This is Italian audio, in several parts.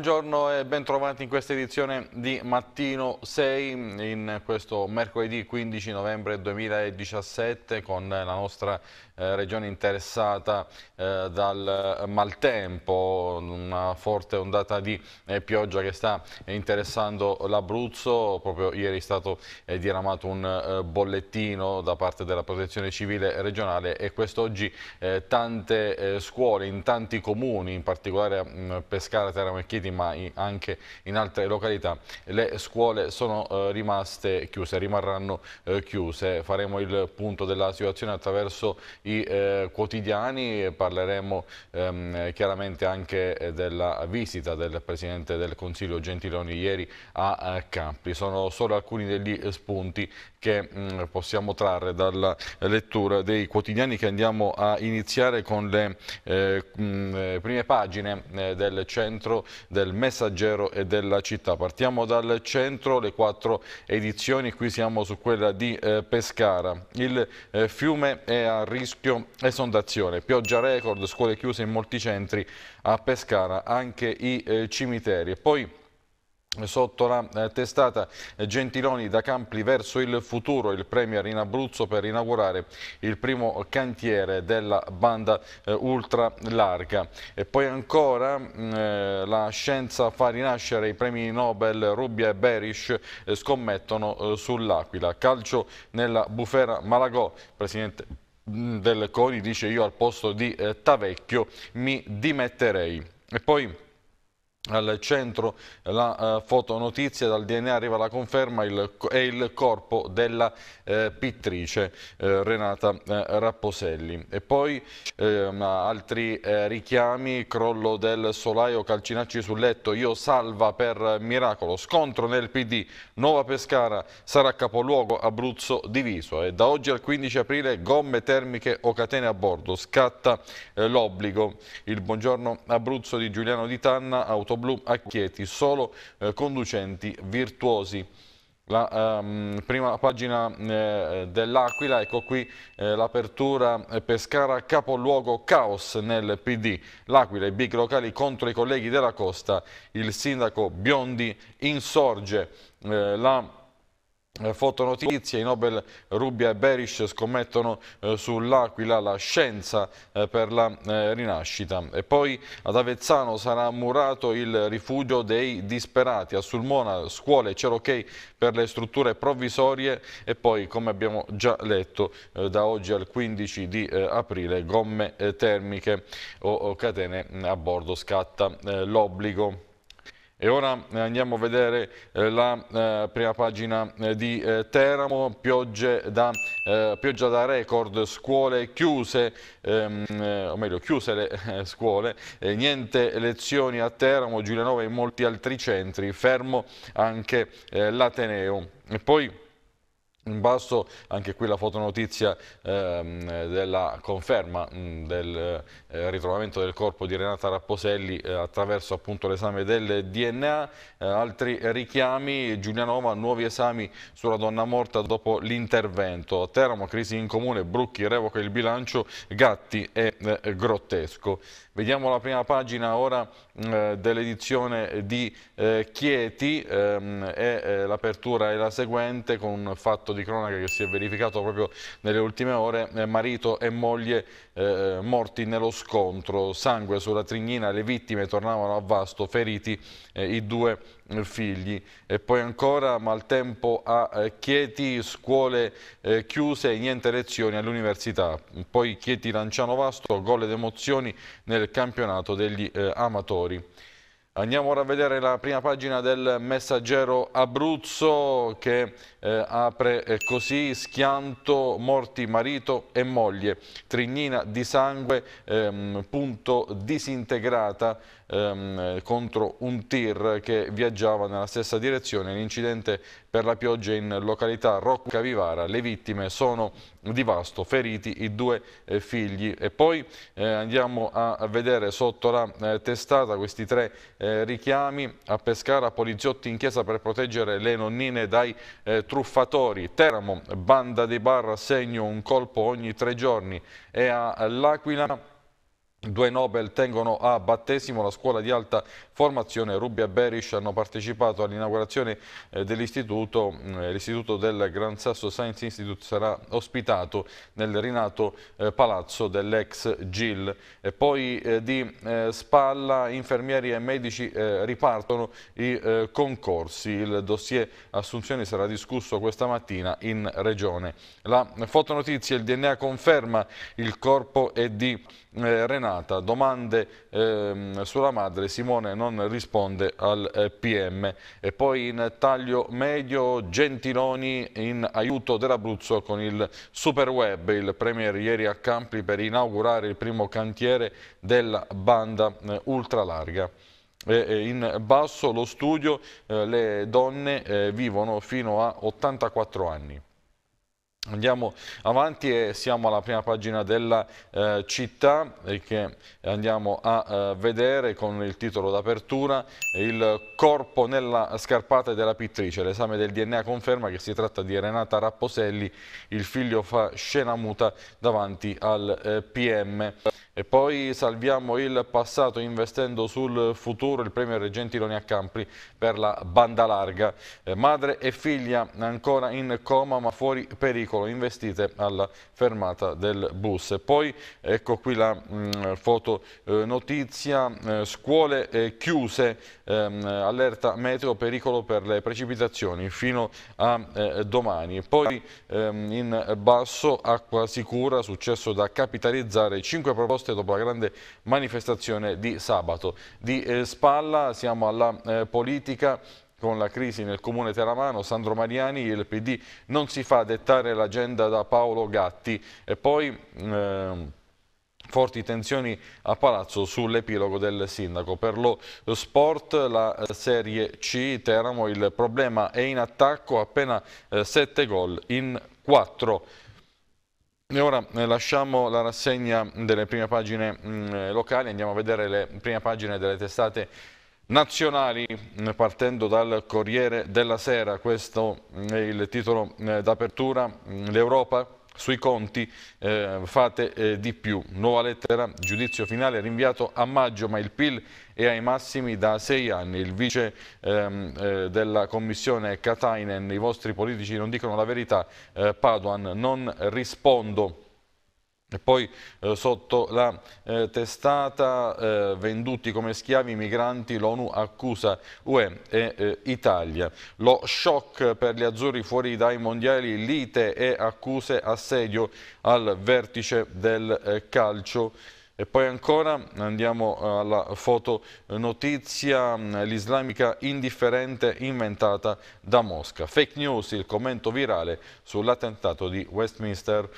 Buongiorno e bentrovati in questa edizione di Mattino 6 in questo mercoledì 15 novembre 2017 con la nostra eh, regione interessata eh, dal maltempo, una forte ondata di eh, pioggia che sta interessando l'Abruzzo, proprio ieri è stato eh, diramato un eh, bollettino da parte della protezione civile regionale e quest'oggi eh, tante scuole in tanti comuni, in particolare mh, mm, Pescara, Terra Mecchiti, Monti ma anche in altre località le scuole sono eh, rimaste chiuse, rimarranno eh, chiuse. Faremo il punto della situazione attraverso i eh, quotidiani, parleremo ehm, chiaramente anche della visita del Presidente del Consiglio Gentiloni ieri a Campi. Sono solo alcuni degli spunti che mh, mm, possiamo trarre dalla lettura dei quotidiani che andiamo a iniziare con le eh, mh, mm, eh, prime pagine eh, del centro, del messaggero e della città. Partiamo dal centro, le quattro edizioni, qui siamo su quella di eh, Pescara. Il eh, fiume è a rischio esondazione, pioggia record, scuole chiuse in molti centri a Pescara, anche i eh, cimiteri. Poi Sotto la eh, testata eh, Gentiloni da Campli verso il futuro, il Premier in Abruzzo per inaugurare il primo cantiere della banda eh, ultra E poi ancora mm, eh, la scienza fa rinascere i premi Nobel, Rubbia e Berish eh, scommettono eh, sull'Aquila. Calcio nella bufera Malagò, presidente mm, del CONI dice io al posto di Tavecchio mi dimetterei. E poi... Al centro la uh, fotonotizia, dal DNA arriva la conferma, il, è il corpo della uh, pittrice uh, Renata Rapposelli. E poi ehm, altri richiami, crollo del solaio, calcinacci sul letto, io salva per miracolo, scontro nel PD, Nuova Pescara sarà capoluogo, Abruzzo diviso. E da oggi al 15 aprile gomme termiche o catene a bordo, scatta l'obbligo. Il buongiorno Abruzzo di Giuliano Di Tanna, autorità auto blu a Chieti, solo eh, conducenti virtuosi. La ehm, prima pagina eh, dell'Aquila, ecco qui eh, l'apertura eh, Pescara, capoluogo caos nel PD. L'Aquila e big locali contro i colleghi della Costa, il sindaco Biondi insorge. Eh, la eh, fotonotizie, i Nobel Rubbia e Berish scommettono eh, sull'Aquila la scienza eh, per la eh, rinascita. E poi ad Avezzano sarà murato il rifugio dei disperati, a Sulmona scuole Cerokei per le strutture provvisorie e poi come abbiamo già letto eh, da oggi al 15 di eh, aprile gomme termiche o, o, catene a bordo scatta l'obbligo. E ora eh, andiamo a vedere eh, la eh, prima pagina di Teramo, da, pioggia da record, scuole chiuse, ehm, o meglio chiuse le scuole, niente lezioni a Teramo, Giulianova e molti altri centri, fermo anche l'Ateneo. E poi in basso anche qui la fotonotizia ehm, della conferma mh, mm, del eh, ritrovamento del corpo di Renata Rapposelli eh, attraverso l'esame del DNA, eh, altri richiami, Giulianova, nuovi esami sulla donna morta dopo l'intervento, Teramo, crisi in comune, Brucchi revoca il bilancio, Gatti è eh, grottesco. Vediamo la prima pagina ora mm, eh, dell'edizione di eh, Chieti ehm, e eh, l'apertura è la seguente con un fatto di cronaca che si è verificato proprio nelle ultime ore, eh, marito e moglie eh, eh, morti nello scontro, sangue sulla trignina, le vittime tornavano a Vasto, feriti eh, i due figli. E poi ancora maltempo a eh, Chieti, scuole eh, chiuse, niente lezioni all'università. Poi Chieti Lanciano Vasto, gol ed emozioni nel campionato degli eh, amatori. Andiamo ora a vedere la prima pagina del messaggero Abruzzo che eh, apre eh, così schianto, morti marito e moglie, trignina di sangue, ehm, punto disintegrata ehm, contro un tir che viaggiava nella stessa direzione, l'incidente per la pioggia in località Rocca Vivara, le vittime sono di vasto, feriti i due eh, figli e poi eh, andiamo a vedere sotto la eh, testata questi tre richiami a Pescara, poliziotti in chiesa per proteggere le nonnine dai eh, truffatori, Teramo, banda di barra segno un colpo ogni tre giorni e all'Aquila Due Nobel tengono a battesimo la scuola di alta formazione. Rubbia e Berish hanno partecipato all'inaugurazione eh, dell'istituto. Mm, eh, l'istituto del Gran Sasso Science Institute sarà ospitato nel rinato eh, palazzo dell'ex GIL. E poi di spalla infermieri e medici ripartono i concorsi. Il dossier assunzioni sarà discusso questa mattina in regione. La fotonotizia, il DNA conferma il corpo è di eh, Renata, domande ehm, sulla madre, Simone non risponde al eh, PM. E poi in taglio medio Gentiloni in aiuto dell'Abruzzo con il Superweb, il Premier ieri a Campli per inaugurare il primo cantiere della banda eh, ultralarga. In basso lo studio, eh, le donne eh, vivono fino a 84 anni. Andiamo avanti e siamo alla prima pagina della eh, città che andiamo a eh, vedere con il titolo d'apertura il corpo nella scarpata della pittrice. L'esame del DNA conferma che si tratta di Renata Rapposelli, il figlio fa scena muta davanti al eh, PM. E poi salviamo il passato investendo sul futuro il premio Gentiloni Ronia Campri per la banda larga. Eh, madre e figlia ancora in coma ma fuori pericolo, investite alla fermata del bus. E poi ecco qui la mh, mm, foto eh, notizia, eh, scuole eh, chiuse, ehm, allerta meteo, pericolo per le precipitazioni fino a eh, domani. E Poi ehm, in basso acqua sicura, successo da capitalizzare 5 proposte 7 dopo la grande manifestazione di sabato. Di eh, spalla siamo alla eh, politica con la crisi nel comune teramano, Sandro Mariani, il PD non si fa dettare l'agenda da Paolo Gatti e poi... Eh, forti tensioni a Palazzo sull'epilogo del sindaco. Per lo sport la eh, Serie C Teramo il problema è in attacco appena 7 eh, gol in 4. E ora eh, lasciamo la rassegna delle prime pagine mh, mm, eh, locali, andiamo a vedere le prime pagine delle testate nazionali, mh, mm, partendo dal Corriere della Sera, questo mm, è il titolo eh, d'apertura, l'Europa sui conti eh, fate eh, di più. Nuova lettera, giudizio finale rinviato a maggio, ma il PIL è ai massimi da sei anni. Il vice ehm, eh, della commissione Katainen, i vostri politici non dicono la verità, eh, Paduan, non rispondo. E poi eh, sotto la eh, testata eh, venduti come schiavi migranti l'ONU accusa UE e eh, Italia. Lo shock per gli azzurri fuori dai mondiali, lite e accuse assedio al vertice del eh, calcio. E poi ancora andiamo eh, alla fotonotizia, mm, l'islamica indifferente inventata da Mosca. Fake news, il commento virale sull'attentato di Westminster.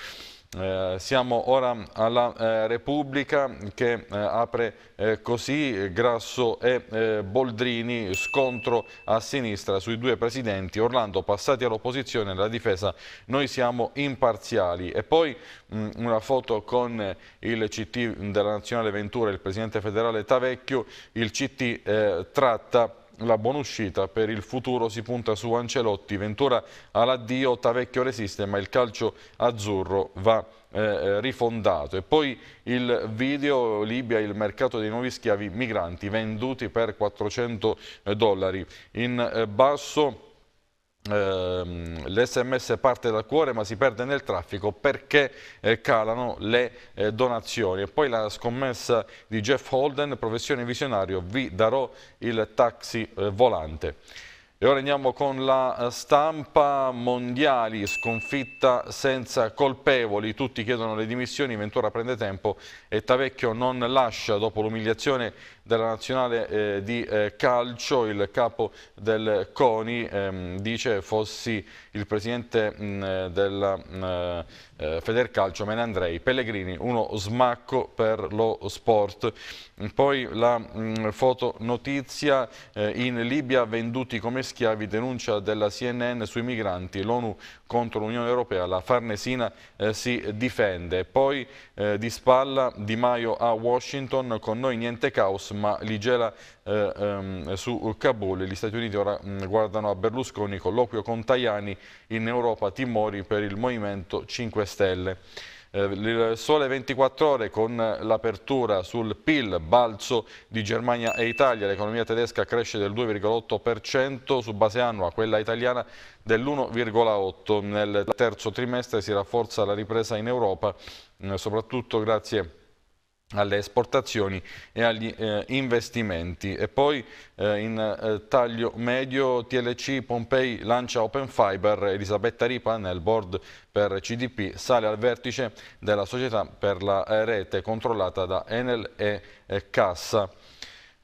Eh, siamo ora alla eh, Repubblica che eh, apre eh, così Grasso e eh, Boldrini, scontro a sinistra sui due presidenti, Orlando passati all'opposizione, la difesa noi siamo imparziali e poi mh, mm, una foto con il CT della Nazionale Ventura, il presidente federale Tavecchio, il CT tratta la buona uscita per il futuro si punta su Ancelotti, Ventura all'addio, Tavecchio resiste ma il calcio azzurro va eh, rifondato. E poi il video Libia, il mercato dei nuovi schiavi migranti venduti per 400 dollari. In eh, basso Ehm, l'SMS parte dal cuore ma si perde nel traffico perché eh, calano le eh, donazioni e poi la scommessa di Jeff Holden, professione visionario vi darò il taxi eh, volante e ora andiamo con la stampa mondiali, sconfitta senza colpevoli, tutti chiedono le dimissioni, Ventura prende tempo e Tavecchio non lascia dopo l'umiliazione della nazionale eh, di eh, calcio, il capo del CONI ehm, dice fossi il presidente mh, mm, della mh, mm, eh, Federcalcio me ne andrei, Pellegrini uno smacco per lo sport poi la mh, mm, fotonotizia eh, in Libia venduti come schiavi denuncia della CNN sui migranti l'ONU contro l'Unione Europea la Farnesina eh, si difende poi eh, di spalla Di Maio a Washington, con noi niente caos ma l'igela eh, ehm, su Kabul. Gli Stati Uniti ora mh, mm, guardano a Berlusconi, colloquio con Tajani, in Europa timori per il Movimento 5 Stelle. Eh, il sole 24 ore con l'apertura sul PIL, balzo di Germania e Italia, l'economia tedesca cresce del 2,8% su base annua, quella italiana dell'1,8%. Nel terzo trimestre si rafforza la ripresa in Europa, soprattutto grazie a alle esportazioni e agli eh, investimenti. E poi eh, in eh, taglio medio TLC Pompei lancia Open Fiber, Elisabetta Ripa nel board per CDP sale al vertice della società per la eh, rete controllata da Enel e Cassa.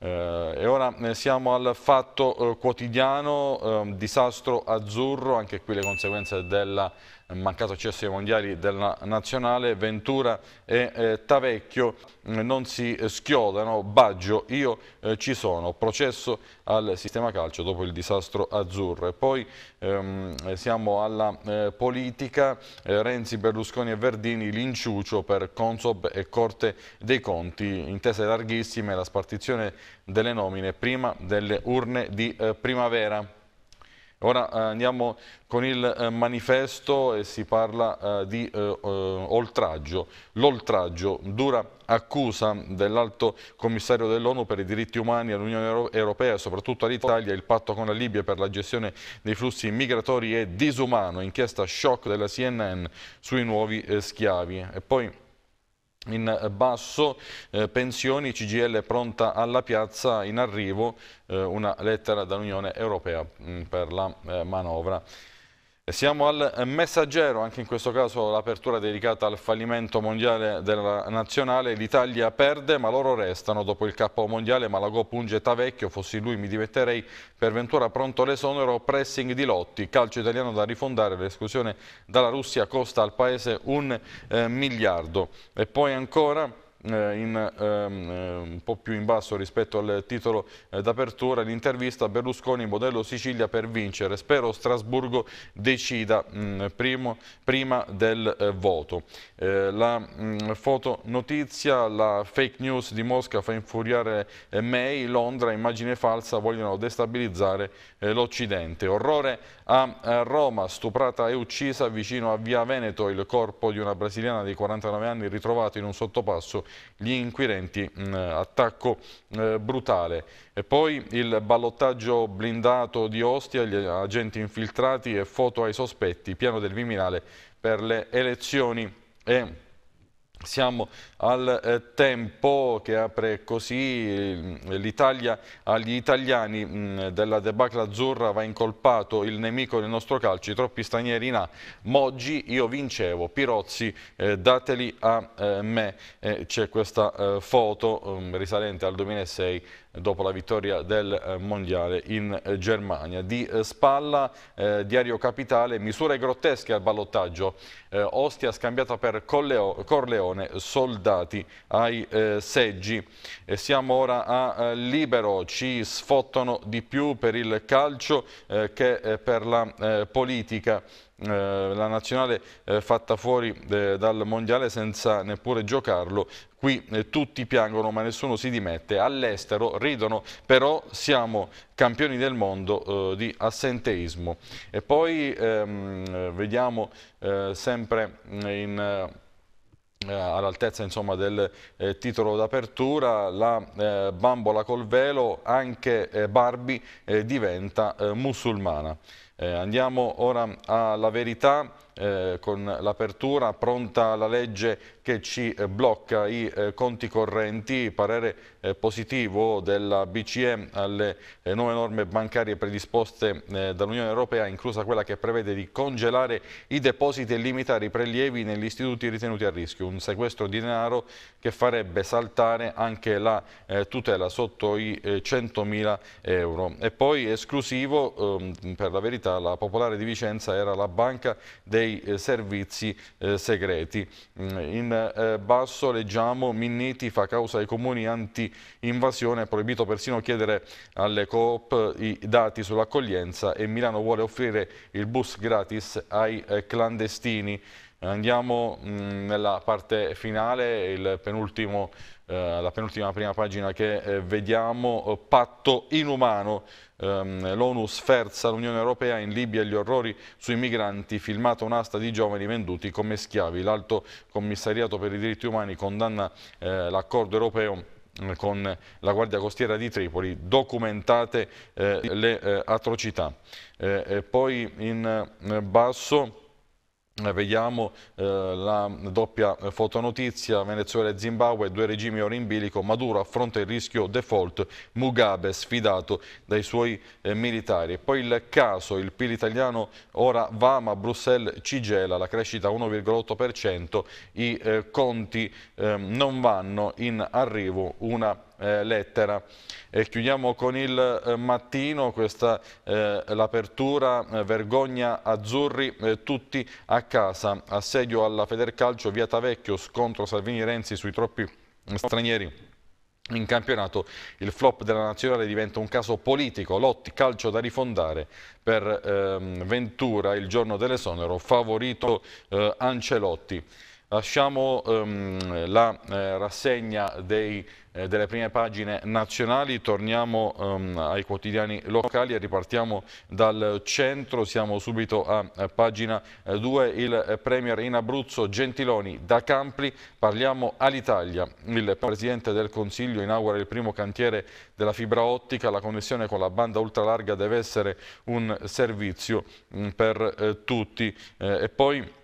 Eh, e ora eh, siamo al fatto quotidiano, ehm, disastro azzurro, anche qui le conseguenze della mancato accesso ai mondiali della nazionale, Ventura e eh, Tavecchio mm, non si eh, schiodano, Baggio, io eh, ci sono, processo al sistema calcio dopo il disastro azzurro e poi ehm, eh, siamo alla eh, politica, eh, Renzi, Berlusconi e Verdini, l'inciucio per Consob e Corte dei Conti, intese larghissime, la spartizione delle nomine prima delle urne di primavera. Ora eh, andiamo con il eh, manifesto e si parla eh, di oltraggio. L'oltraggio, dura accusa dell'alto commissario dell'ONU per i diritti umani all'Unione Europea e soprattutto all'Italia, il patto con la Libia per la gestione dei flussi migratori è disumano, inchiesta shock della CNN sui nuovi schiavi. E poi in basso, eh, pensioni, CGL pronta alla piazza, in arrivo eh, una lettera dall'Unione Europea mh, mm, per la eh, manovra. Siamo al messaggero, anche in questo caso l'apertura dedicata al fallimento mondiale della nazionale. L'Italia perde ma loro restano. Dopo il capo mondiale Malagò punge Tavecchio, fossi lui mi dimetterei. Per Ventura pronto l'esonero, pressing di Lotti. Calcio italiano da rifondare, l'esclusione dalla Russia costa al paese un eh, miliardo. E poi ancora... Eh, in, um, un po' più in basso rispetto al titolo eh, d'apertura, l'intervista Berlusconi modello Sicilia per vincere. Spero Strasburgo decida mh, mm, primo, prima del eh, voto. Eh, la mh, mm, fotonotizia, la fake news di Mosca fa infuriare eh, May, Londra, immagine falsa, vogliono destabilizzare eh, l'Occidente. Orrore a Roma, stuprata e uccisa vicino a Via Veneto, il corpo di una brasiliana di 49 anni ritrovato in un sottopasso gli inquirenti, mh, mm, attacco mh, eh, brutale. E poi il ballottaggio blindato di Ostia, gli agenti infiltrati e foto ai sospetti, piano del Viminale per le elezioni e siamo al eh, tempo che apre così, mm, l'Italia agli italiani mh, mm, della debacle azzurra va incolpato il nemico del nostro calcio, i troppi stranieri in A, Moggi io vincevo, Pirozzi eh, dateli a eh, me, eh, c'è questa eh, foto mm, risalente al 2006 dopo la vittoria del eh, Mondiale in eh, Germania. Di eh, Spalla, eh, Diario Capitale, misure grottesche al ballottaggio, eh, Ostia scambiata per Colleo, Corleone, soldati ai eh, seggi. E siamo ora a Libero, ci sfottano di più per il calcio che per la politica. Eh, la nazionale eh, fatta fuori eh, dal mondiale senza neppure giocarlo qui eh, tutti piangono ma nessuno si dimette, all'estero ridono, però siamo campioni del mondo eh, di assenteismo. E poi ehm, vediamo eh, sempre in all'altezza del eh, titolo d'apertura, la eh, bambola col velo, anche eh, Barbie diventa musulmana. Eh, andiamo ora alla verità eh, con l'apertura, pronta la legge che ci eh, blocca i eh, conti correnti, parere eh, positivo della BCE alle eh, nuove norme bancarie predisposte eh, dall'Unione Europea, inclusa quella che prevede di congelare i depositi e limitare i prelievi negli istituti ritenuti a rischio, un sequestro di denaro che farebbe saltare anche la tutela sotto i 100.000 euro. E poi esclusivo, ehm, per la verità, la Popolare di Vicenza era la banca dei dei eh, servizi eh, segreti. Mm, in eh, basso leggiamo Minniti fa causa ai comuni anti-invasione, è proibito persino chiedere alle coop i dati sull'accoglienza e Milano vuole offrire il bus gratis ai clandestini. Andiamo mm, nella parte finale, penultimo, eh, la penultima prima pagina che eh, vediamo, eh, patto inumano, ehm, l'ONU sferza l'Unione Europea in Libia gli orrori sui migranti, filmata un'asta di giovani venduti come schiavi, l'Alto Commissariato per i diritti umani condanna eh, l'accordo europeo mm, con la Guardia Costiera di Tripoli, documentate eh, le atrocità. poi in basso eh, vediamo eh, la doppia fotonotizia, Venezuela e Zimbabwe, due regimi ora in bilico, Maduro affronta il rischio default, Mugabe sfidato dai suoi eh, militari. Poi il caso, il PIL italiano ora va ma Bruxelles ci gela, la crescita 1,8%, i eh, conti ehm, non vanno in arrivo, una eh, lettera. E chiudiamo con il eh, mattino, questa eh, l'apertura, eh, vergogna azzurri, eh, tutti a casa, assedio alla Federcalcio, via Tavecchio, scontro Salvini-Renzi sui troppi stranieri. In campionato il flop della nazionale diventa un caso politico, lotti, calcio da rifondare per ehm, Ventura il giorno dell'esonero, favorito eh, Ancelotti. Lasciamo ehm, la eh, rassegna dei eh, delle prime pagine nazionali, torniamo um, ai quotidiani locali e ripartiamo dal centro, siamo subito a pagina 2, eh, il eh, Premier in Abruzzo Gentiloni da Campli, parliamo all'Italia, il Presidente del Consiglio inaugura il primo cantiere della fibra ottica, la connessione con la banda ultralarga deve essere un servizio mm, per tutti e poi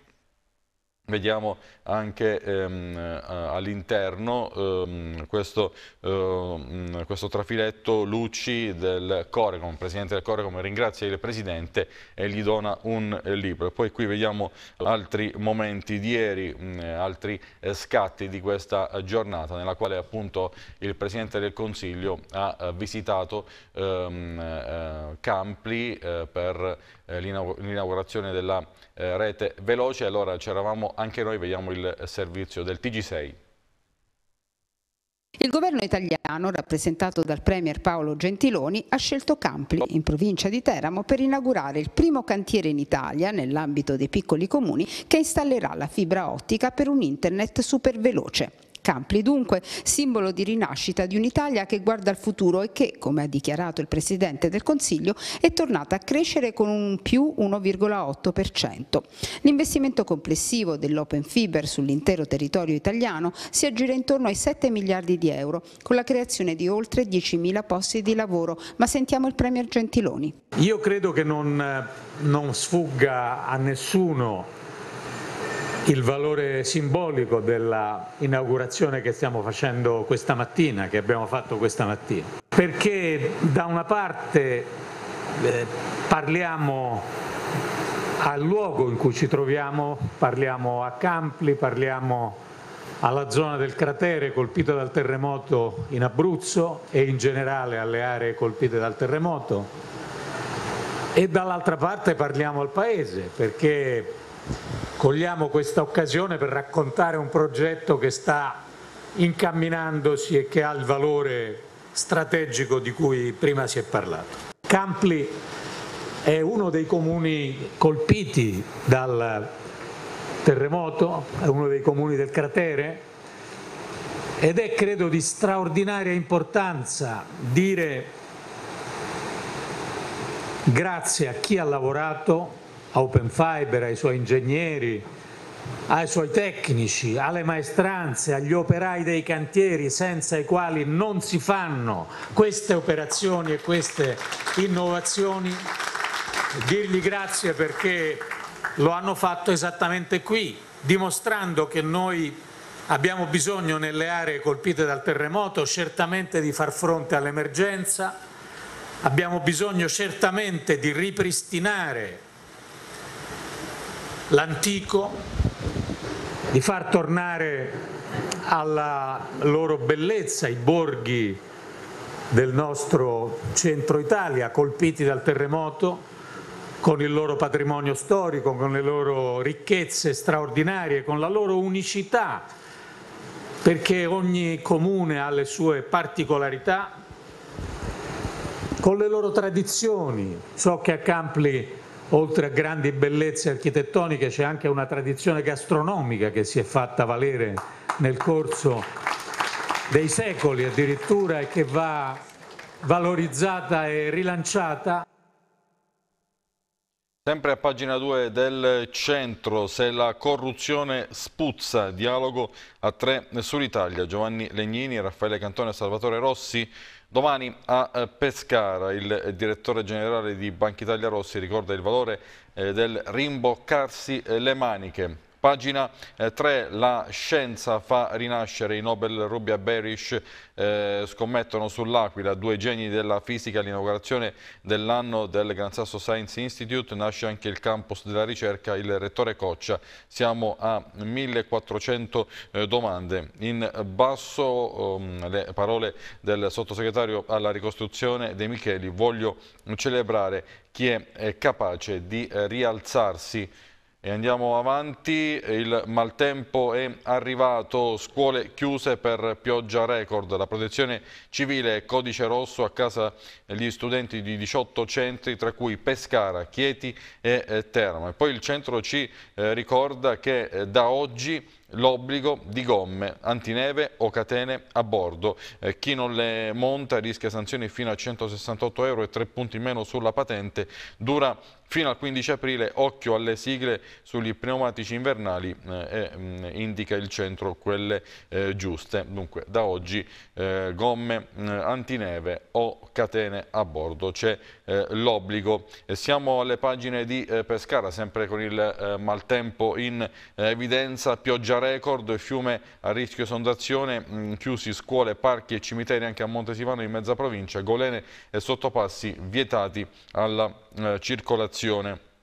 Vediamo anche ehm, eh, all'interno ehm, questo, ehm, questo, trafiletto Luci del Corecom, presidente del Corecom ringrazia il presidente e gli dona un eh, libro. poi qui vediamo altri momenti di ieri, mm, eh, altri scatti di questa giornata nella quale appunto il presidente del Consiglio ha visitato ehm, Campli per l'inaugurazione della rete veloce. Allora c'eravamo anche noi, vediamo il il servizio del TG6. Il governo italiano, rappresentato dal Premier Paolo Gentiloni, ha scelto Campli, in provincia di Teramo, per inaugurare il primo cantiere in Italia, nell'ambito dei piccoli comuni, che installerà la fibra ottica per un internet super veloce. Campli, dunque simbolo di rinascita di un'Italia che guarda al futuro e che, come ha dichiarato il Presidente del Consiglio, è tornata a crescere con un più 1,8%. L'investimento complessivo dell'Open Fiber sull'intero territorio italiano si aggira intorno ai 7 miliardi di euro, con la creazione di oltre 10.000 posti di lavoro, ma sentiamo il Premier Gentiloni. Io credo che non, eh, non sfugga a nessuno il valore simbolico dell'inaugurazione che stiamo facendo questa mattina, che abbiamo fatto questa mattina. Perché da una parte eh, parliamo al luogo in cui ci troviamo, parliamo a Campli, parliamo alla zona del cratere colpita dal terremoto in Abruzzo e in generale alle aree colpite dal terremoto e dall'altra parte parliamo al Paese perché Cogliamo questa occasione per raccontare un progetto che sta incamminandosi e che ha il valore strategico di cui prima si è parlato. Campli è uno dei comuni colpiti dal terremoto, è uno dei comuni del cratere ed è credo di straordinaria importanza dire grazie a chi ha lavorato a Open Fiber, ai suoi ingegneri, ai suoi tecnici, alle maestranze, agli operai dei cantieri senza i quali non si fanno queste operazioni e queste innovazioni, dirgli grazie perché lo hanno fatto esattamente qui, dimostrando che noi abbiamo bisogno nelle aree colpite dal terremoto certamente di far fronte all'emergenza, abbiamo bisogno certamente di ripristinare l'antico, di far tornare alla loro bellezza i borghi del nostro centro Italia colpiti dal terremoto, con il loro patrimonio storico, con le loro ricchezze straordinarie, con la loro unicità, perché ogni comune ha le sue particolarità, con le loro tradizioni. So che a Campli oltre a grandi bellezze architettoniche c'è anche una tradizione gastronomica che si è fatta valere nel corso dei secoli addirittura e che va valorizzata e rilanciata. Sempre a pagina 2 del centro, se la corruzione spuzza, dialogo a tre sull'Italia. Giovanni Legnini, Raffaele Cantone e Salvatore Rossi Domani a eh, Pescara il eh, direttore generale di Banca Italia Rossi ricorda il valore eh, del rimboccarsi le maniche. Pagina 3, eh, la scienza fa rinascere i Nobel Rubbia Berish eh, scommettono sull'Aquila, due geni della fisica all'inaugurazione dell'anno del Gran Sasso Science Institute, nasce anche il campus della ricerca, il rettore Coccia, siamo a 1400 eh, domande. In basso ehm, le parole del sottosegretario alla ricostruzione De Micheli, voglio celebrare chi è, è capace di eh, rialzarsi e andiamo avanti, il maltempo è arrivato, scuole chiuse per pioggia record, la protezione civile e codice rosso a casa degli studenti di 18 centri tra cui Pescara, Chieti e eh, Teramo. E poi il centro ci eh, ricorda che eh, da oggi l'obbligo di gomme antineve o catene a bordo. Eh, chi non le monta rischia sanzioni fino a 168 euro e 3 punti in meno sulla patente. Dura fino al 15 aprile, occhio alle sigle sugli pneumatici invernali eh, e mm, indica il centro quelle eh, giuste. Dunque da oggi eh, gomme mh, mm, antineve o catene a bordo. C'è eh, l'obbligo. Siamo alle pagine di eh, Pescara, sempre con il maltempo in evidenza, pioggia pioggia record, fiume a rischio esondazione, mm, chiusi scuole, parchi e cimiteri anche a Montesivano in mezza provincia, golene e sottopassi vietati alla eh, circolazione.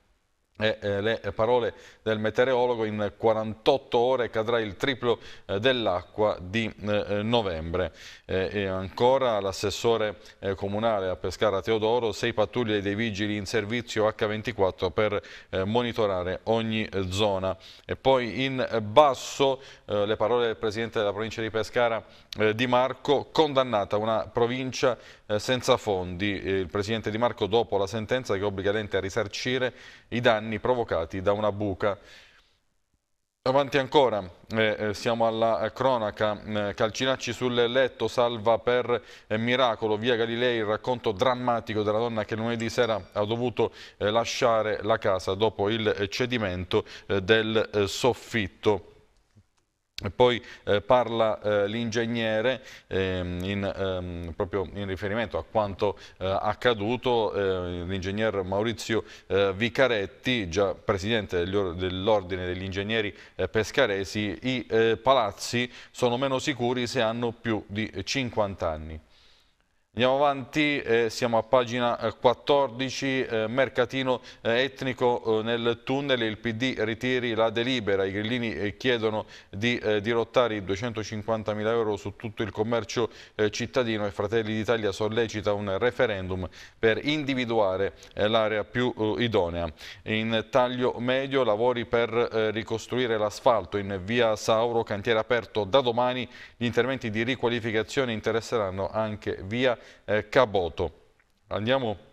E, eh, le parole del meteorologo, in 48 ore cadrà il triplo eh, dell'acqua di eh, eh, novembre. E ancora l'assessore comunale a Pescara Teodoro, sei pattuglie dei vigili in servizio H24 per monitorare ogni zona. E poi in basso le parole del presidente della provincia di Pescara Di Marco, condannata una provincia senza fondi. Il presidente Di Marco dopo la sentenza che obbliga l'ente a risarcire i danni provocati da una buca Avanti ancora, eh, eh, siamo alla eh, cronaca, eh, Calcinacci sul letto, salva per eh, miracolo, via Galilei, il racconto drammatico della donna che lunedì sera ha dovuto lasciare la casa dopo il cedimento del soffitto. Poi eh, parla eh, l'ingegnere ehm, ehm, proprio in riferimento a quanto eh, accaduto, eh, l'ingegner Maurizio eh, Vicaretti, già presidente dell'Ordine degli Ingegneri eh, Pescaresi, i palazzi sono meno sicuri se hanno più di 50 anni. Andiamo avanti, eh, siamo a pagina 14, eh, eh, mercatino eh, etnico eh, nel tunnel, il PD ritiri la delibera, i grillini eh, chiedono di dirottare i 250 mila euro su tutto il commercio cittadino e Fratelli d'Italia sollecita un referendum per individuare l'area più idonea. In taglio medio lavori per ricostruire l'asfalto in via Sauro, cantiere aperto da domani, gli interventi di riqualificazione interesseranno anche via eh, Caboto. Andiamo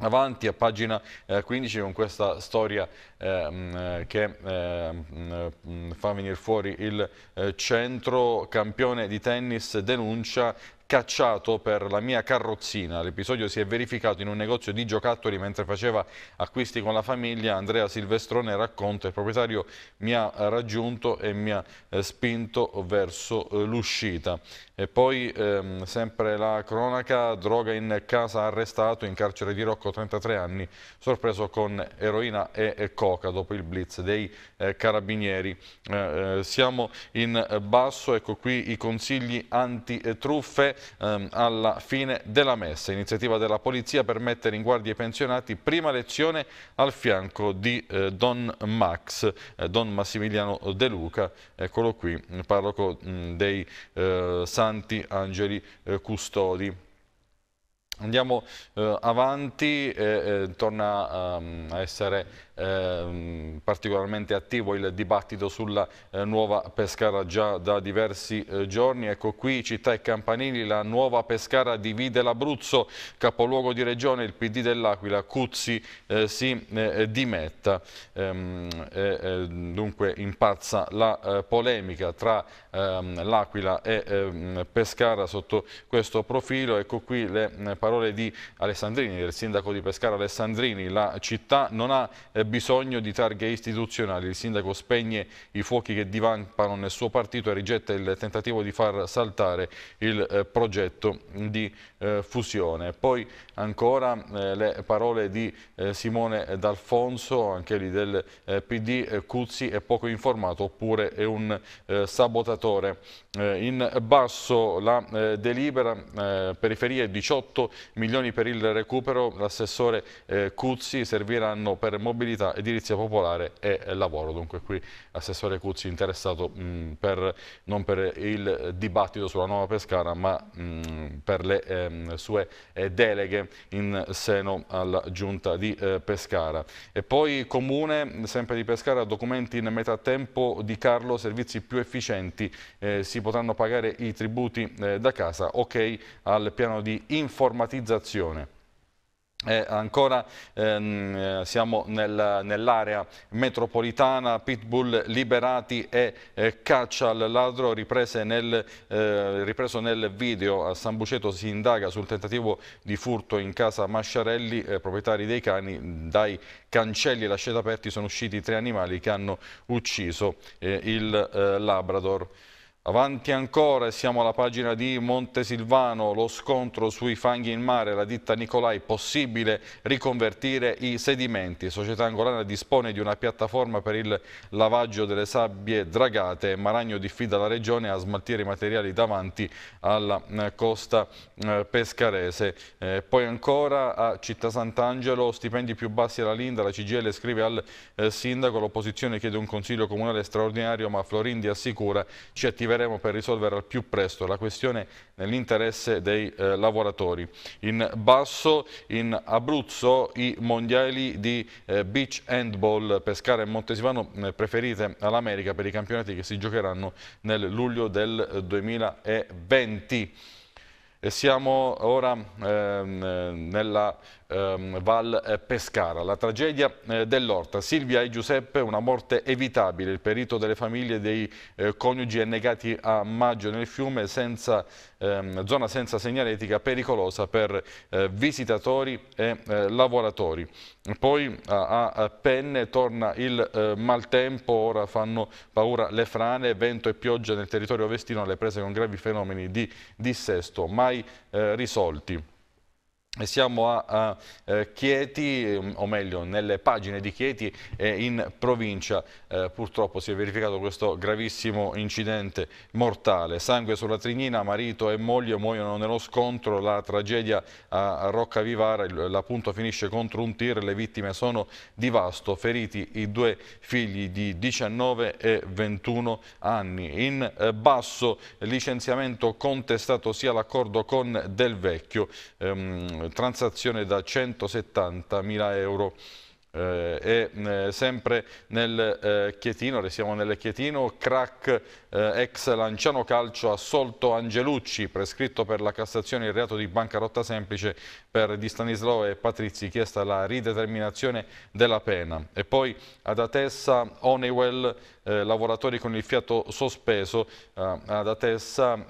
avanti a pagina 15 eh, con questa storia eh, mm, eh che eh, mm, mm, fa venire fuori il eh, centro campione di tennis denuncia cacciato per la mia carrozzina. L'episodio si è verificato in un negozio di giocattoli mentre faceva acquisti con la famiglia. Andrea Silvestrone racconta il proprietario mi ha raggiunto e mi ha eh, spinto verso l'uscita. E poi ehm, sempre la cronaca, droga in casa arrestato, in carcere di Rocco 33 anni, sorpreso con eroina e, e coca dopo il blitz dei eh, carabinieri. Eh, eh, siamo in basso, ecco qui i consigli antitruffe ehm, alla fine della messa. Iniziativa della polizia per mettere in guardia i pensionati, prima lezione al fianco di eh, Don Max, eh, Don Massimiliano De Luca, eccolo qui, parroco dei eh, santi angeli eh, custodi. Andiamo eh, avanti, eh, torna um, a essere Ehm, particolarmente attivo il dibattito sulla eh, nuova Pescara già da diversi eh, giorni. Ecco qui Città e Campanili, la nuova Pescara divide l'Abruzzo, capoluogo di regione, il PD dell'Aquila, Cuzzi eh, si eh, eh, dimetta. Ehm, dunque impazza la polemica tra ehm, l'Aquila e Pescara sotto questo profilo. Ecco qui le parole di Alessandrini, del sindaco di Pescara Alessandrini. La città non ha bisogno di targhe istituzionali. Il sindaco spegne i fuochi che divampano nel suo partito e rigetta il tentativo di far saltare il eh, progetto di eh, fusione. Poi ancora eh, le parole di eh, Simone D'Alfonso, anche lì del eh, PD, eh, Cuzzi è poco informato oppure è un sabotatore. in basso la delibera, periferie 18 milioni per il recupero, l'assessore Cuzzi serviranno per mobilitare mobilità, edilizia popolare e lavoro. Dunque qui Assessore Cuzzi interessato mh, mm, per, non per il dibattito sulla nuova Pescara ma mh, mm, per le ehm, sue eh, deleghe in seno alla giunta di eh, Pescara. E poi Comune, sempre di Pescara, documenti in metà tempo di Carlo, servizi più efficienti, eh, si potranno pagare i tributi eh, da casa, ok al piano di informatizzazione. E ancora ehm, siamo nel, nell'area metropolitana, Pitbull liberati e eh, caccia al ladro nel, eh, ripreso nel video. A San Buceto si indaga sul tentativo di furto in casa Masciarelli, eh, proprietari dei cani. Dai cancelli lasciati aperti sono usciti tre animali che hanno ucciso eh, il eh, Labrador. Avanti ancora, siamo alla pagina di Montesilvano, lo scontro sui fanghi in mare, la ditta Nicolai, possibile riconvertire i sedimenti. Società Angolana dispone di una piattaforma per il lavaggio delle sabbie dragate. Maragno diffida la regione a smaltire i materiali davanti alla eh, costa eh, pescarese. Eh, poi ancora a Città Sant'Angelo, stipendi più bassi alla Linda, la CGL scrive al sindaco, l'opposizione chiede un consiglio comunale straordinario ma Florindi assicura ci attiverà lavoreremo per risolvere al più presto la questione nell'interesse dei eh, lavoratori. In basso, in Abruzzo, i mondiali di eh, beach handball Pescara e Montesivano eh, preferite all'America per i campionati che si giocheranno nel luglio del 2020. Eh, e siamo ora ehm, eh, nella ehm, Val eh, Pescara. La tragedia eh, dell'Orta, Silvia e Giuseppe, una morte evitabile, il perito delle famiglie dei eh, coniugi annegati a maggio nel fiume, senza, ehm, zona senza segnaletica pericolosa per eh, visitatori e eh, lavoratori. Poi a, a, Penne torna il eh, maltempo, ora fanno paura le frane, vento e pioggia nel territorio vestino alle prese con gravi fenomeni di dissesto mai risolti siamo a, a, eh, Chieti, mm, o meglio nelle pagine di Chieti eh, in provincia eh, purtroppo si è verificato questo gravissimo incidente mortale. Sangue sulla Trignina, marito e moglie muoiono nello scontro, la tragedia a Rocca Vivara, l'appunto finisce contro un tir, le vittime sono di vasto, feriti i due figli di 19 e 21 anni. In eh, basso licenziamento contestato sia l'accordo con Del Vecchio, ehm, transazione da 170.000 euro. Eh, e eh, sempre nel eh, Chietino, restiamo nel Chietino, crack ex Lanciano Calcio assolto Angelucci, prescritto per la Cassazione il reato di bancarotta semplice per Di Stanislao e Patrizi, chiesta la rideterminazione della pena. E poi ad Atessa Honeywell, eh, lavoratori con il fiato sospeso, eh, ad Atessa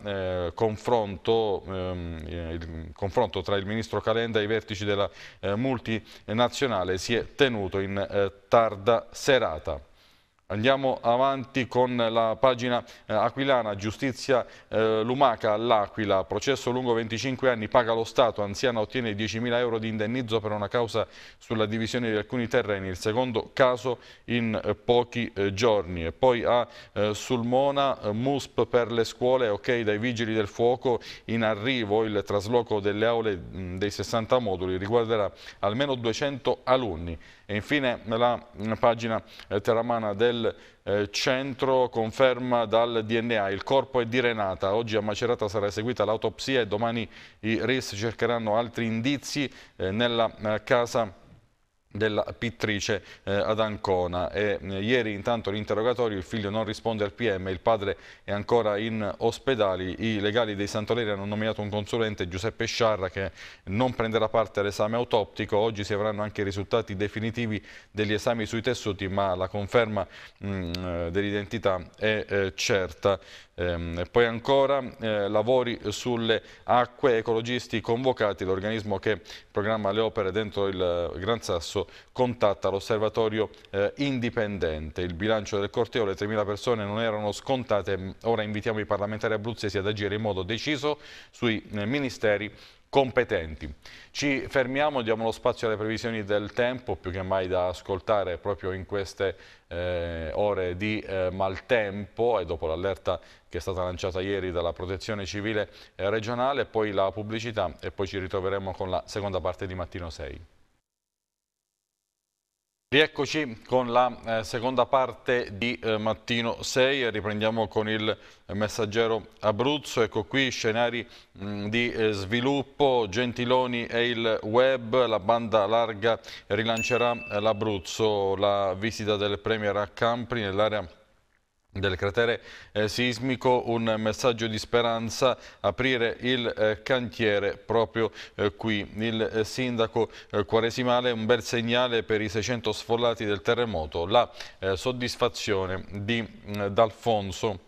eh, confronto, ehm, confronto, tra il ministro Calenda e i vertici della multinazionale si è tenuto avvenuto in eh, tarda serata. Andiamo avanti con la pagina eh, aquilana, giustizia eh, lumaca all'Aquila, processo lungo 25 anni, paga lo Stato, anziana ottiene 10.000 euro di indennizzo per una causa sulla divisione di alcuni terreni, il secondo caso in eh, pochi eh, giorni. E poi a eh, Sulmona, eh, MUSP per le scuole, ok dai vigili del fuoco in arrivo, il trasloco delle aule mh, dei 60 moduli riguarderà almeno 200 alunni. E infine la pagina eh, teramana del eh, centro conferma dal DNA, il corpo è di Renata, oggi a Macerata sarà eseguita l'autopsia e domani i RIS cercheranno altri indizi eh, nella casa della pittrice eh, ad Ancona e eh, ieri intanto l'interrogatorio il figlio non risponde al PM il padre è ancora in ospedali i legali dei Santoleri hanno nominato un consulente Giuseppe Sciarra che non prenderà parte all'esame autoptico oggi si avranno anche i risultati definitivi degli esami sui tessuti ma la conferma mm, eh, dell'identità è eh, certa Ehm, e poi ancora eh, lavori sulle acque ecologisti convocati, l'organismo che programma le opere dentro il eh, Gran Sasso contatta l'osservatorio eh, indipendente. Il bilancio del corteo, le 3.000 persone non erano scontate, ora invitiamo i parlamentari abruzzesi ad agire in modo deciso sui eh, ministeri competenti. Ci fermiamo, diamo lo spazio alle previsioni del tempo, più che mai da ascoltare proprio in queste eh, ore di eh, maltempo e dopo l'allerta che è stata lanciata ieri dalla Protezione Civile eh, regionale, poi la pubblicità e poi ci ritroveremo con la seconda parte di Mattino 6. Rieccoci con la eh, seconda parte di eh, Mattino 6, riprendiamo con il messaggero Abruzzo, ecco qui scenari mh, mm, di eh, sviluppo, Gentiloni e il web, la banda larga rilancerà eh, l'Abruzzo, la visita del Premier a Campri nell'area del cratere eh, sismico un messaggio di speranza aprire il eh, cantiere proprio eh, qui il eh, sindaco eh, quaresimale un bel segnale per i 600 sfollati del terremoto la eh, soddisfazione di mm, D'Alfonso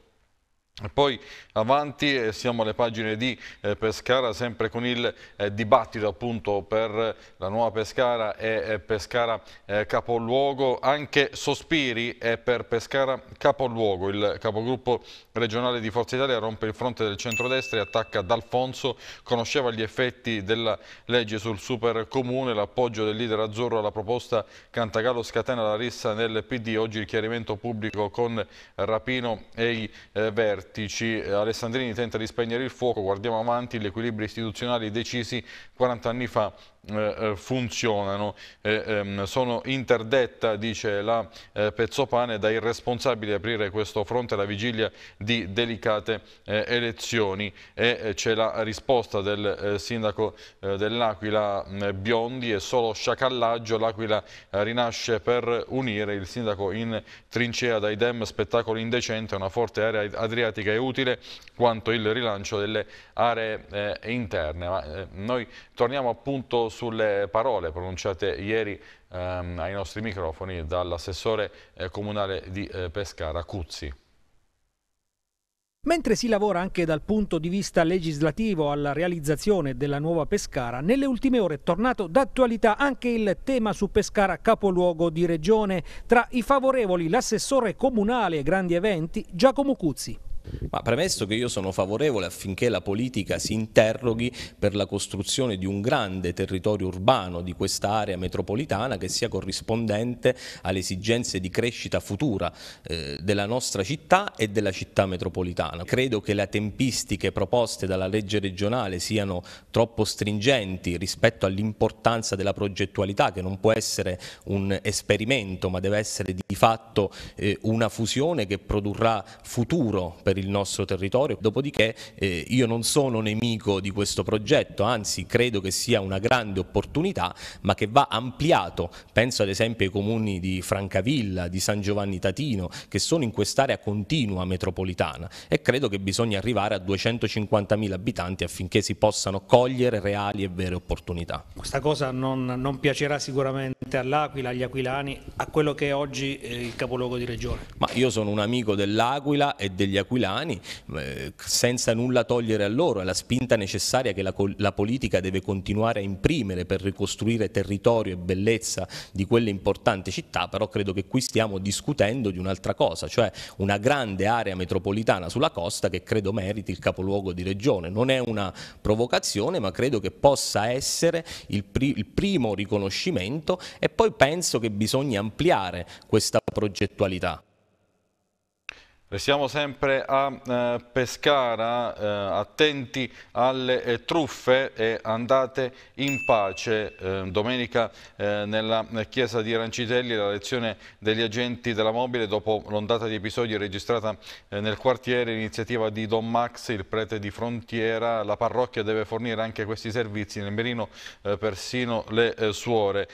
poi avanti eh, siamo alle pagine di eh, Pescara, sempre con il eh, dibattito appunto per la nuova Pescara e Pescara capoluogo, anche Sospiri è per Pescara capoluogo. Il capogruppo regionale di Forza Italia rompe il fronte del centrodestra e attacca D'Alfonso, conosceva gli effetti della legge sul supercomune, l'appoggio del leader azzurro alla proposta Cantagallo scatena la rissa nel PD, oggi il chiarimento pubblico con Rapino e i Verti vertici, eh, Alessandrini tenta di spegnere il fuoco, guardiamo avanti, gli equilibri istituzionali decisi 40 anni fa eh, eh, funzionano. Eh, ehm, sono interdetta, dice la eh, Pezzopane, dai responsabili aprire questo fronte alla vigilia di delicate eh, elezioni e eh, c'è la risposta del sindaco dell'Aquila mm, Biondi, è solo sciacallaggio, l'Aquila rinasce per unire il sindaco in trincea dai dem, spettacolo indecente, una forte area adriatica è utile quanto il rilancio delle aree interne. Ma, noi torniamo appunto sulle parole pronunciate ieri ehm, ai nostri microfoni dall'assessore eh, comunale di eh, Pescara, Cuzzi. Mentre si lavora anche dal punto di vista legislativo alla realizzazione della nuova Pescara, nelle ultime ore è tornato d'attualità anche il tema su Pescara capoluogo di regione. Tra i favorevoli l'assessore comunale grandi eventi Giacomo Cuzzi. Ma premesso che io sono favorevole affinché la politica si interroghi per la costruzione di un grande territorio urbano di quest'area metropolitana che sia corrispondente alle esigenze di crescita futura eh, della nostra città e della città metropolitana. Credo che le tempistiche proposte dalla legge regionale siano troppo stringenti rispetto all'importanza della progettualità che non può essere un esperimento ma deve essere di fatto eh, una fusione che produrrà futuro per per il nostro territorio. Dopodiché eh, io non sono nemico di questo progetto, anzi credo che sia una grande opportunità, ma che va ampliato. Penso ad esempio ai comuni di Francavilla, di San Giovanni Tatino, che sono in quest'area continua metropolitana e credo che bisogna arrivare a 250.000 abitanti affinché si possano cogliere reali e vere opportunità. Questa cosa non, non piacerà sicuramente all'Aquila, agli aquilani, a quello che è oggi eh, il capoluogo di regione. Ma io sono un amico dell'Aquila e degli aquilani aquilani, eh, senza nulla togliere a loro, è la spinta necessaria che la, la politica deve continuare a imprimere per ricostruire territorio e bellezza di quelle importanti città, però credo che qui stiamo discutendo di un'altra cosa, cioè una grande area metropolitana sulla costa che credo meriti il capoluogo di regione. Non è una provocazione, ma credo che possa essere il, pri il primo riconoscimento e poi penso che bisogna ampliare questa progettualità. Restiamo sempre a eh, Pescara, eh, attenti alle eh, truffe e andate in pace. Eh, domenica eh, nella eh, chiesa di Rancitelli la lezione degli agenti della mobile dopo l'ondata di episodi registrata nel quartiere, iniziativa di Don Max, il prete di frontiera. La parrocchia deve fornire anche questi servizi, nel Merino persino le suore.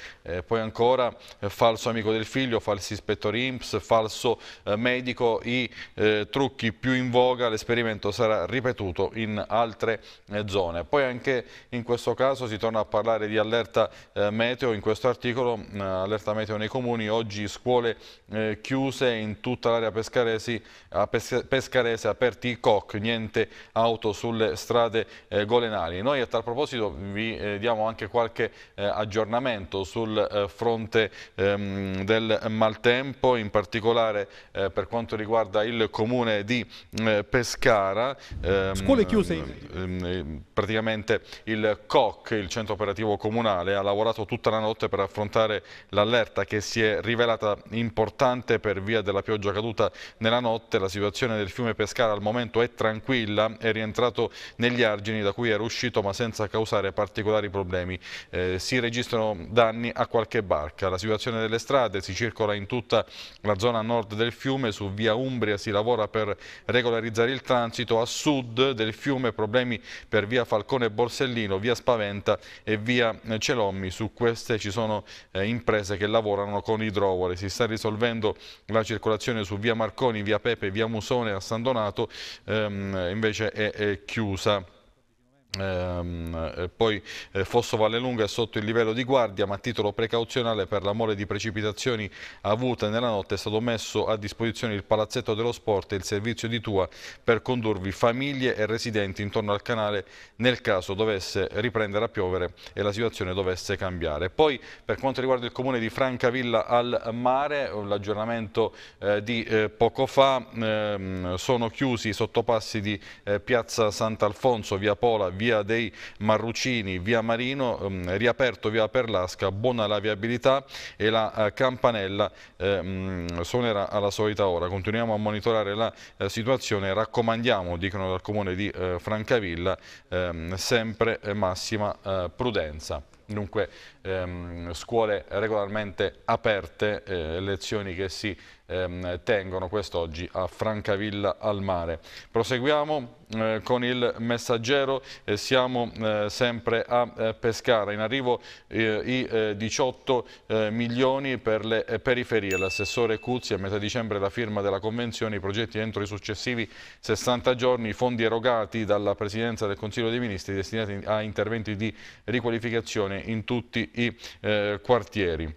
poi ancora falso amico del figlio, falsi ispettori IMPS, falso medico, i eh, trucchi più in voga l'esperimento sarà ripetuto in altre eh, zone. Poi anche in questo caso si torna a parlare di allerta eh, meteo, in questo articolo mm, allerta meteo nei comuni, oggi scuole eh, chiuse in tutta l'area pescaresi, pes pescarese, aperti i COC, niente auto sulle strade eh, golenali. Noi a tal proposito vi eh, diamo anche qualche aggiornamento sul fronte ehm, del maltempo, in particolare per quanto riguarda il il comune di eh, Pescara. Ehm, Scuole chiuse. Ehm, eh, praticamente il COC, il centro operativo comunale, ha lavorato tutta la notte per affrontare l'allerta che si è rivelata importante per via della pioggia caduta nella notte. La situazione del fiume Pescara al momento è tranquilla, è rientrato negli argini da cui era uscito ma senza causare particolari problemi. Eh, si registrano danni a qualche barca. La situazione delle strade si circola in tutta la zona nord del fiume, su via Umbria si si lavora per regolarizzare il transito a sud del fiume, problemi per via Falcone Borsellino, via Spaventa e via Celommi. Su queste ci sono eh, imprese che lavorano con idrovole, Si sta risolvendo la circolazione su via Marconi, via Pepe, via Musone a San Donato, ehm, invece è, è chiusa. Ehm, eh, poi eh, Fosso Vallelunga è sotto il livello di guardia ma a titolo precauzionale per la mole di precipitazioni avute nella notte è stato messo a disposizione il palazzetto dello sport e il servizio di Tua per condurvi famiglie e residenti intorno al canale nel caso dovesse riprendere a piovere e la situazione dovesse cambiare. Poi per quanto riguarda il comune di Francavilla al mare, l'aggiornamento eh, di eh, poco fa, ehm, sono chiusi i sottopassi di eh, Piazza Sant'Alfonso, via Pola, via dei Marrucini, via Marino, ehm, riaperto via Perlasca, buona la viabilità e la eh, campanella ehm, suonerà alla solita ora. Continuiamo a monitorare la eh, situazione, raccomandiamo, dicono dal comune di eh, Francavilla, ehm, sempre eh, massima eh, prudenza dunque ehm, scuole regolarmente aperte, eh, lezioni che si ehm, tengono quest'oggi a Francavilla al mare. Proseguiamo eh, con il messaggero, eh, siamo eh, sempre a eh, Pescara, in arrivo eh, i 18 eh, milioni per le periferie, l'assessore Cuzzi a metà dicembre la firma della convenzione, i progetti entro i successivi 60 giorni, i fondi erogati dalla Presidenza del Consiglio dei Ministri destinati a interventi di riqualificazione in tutti i quartieri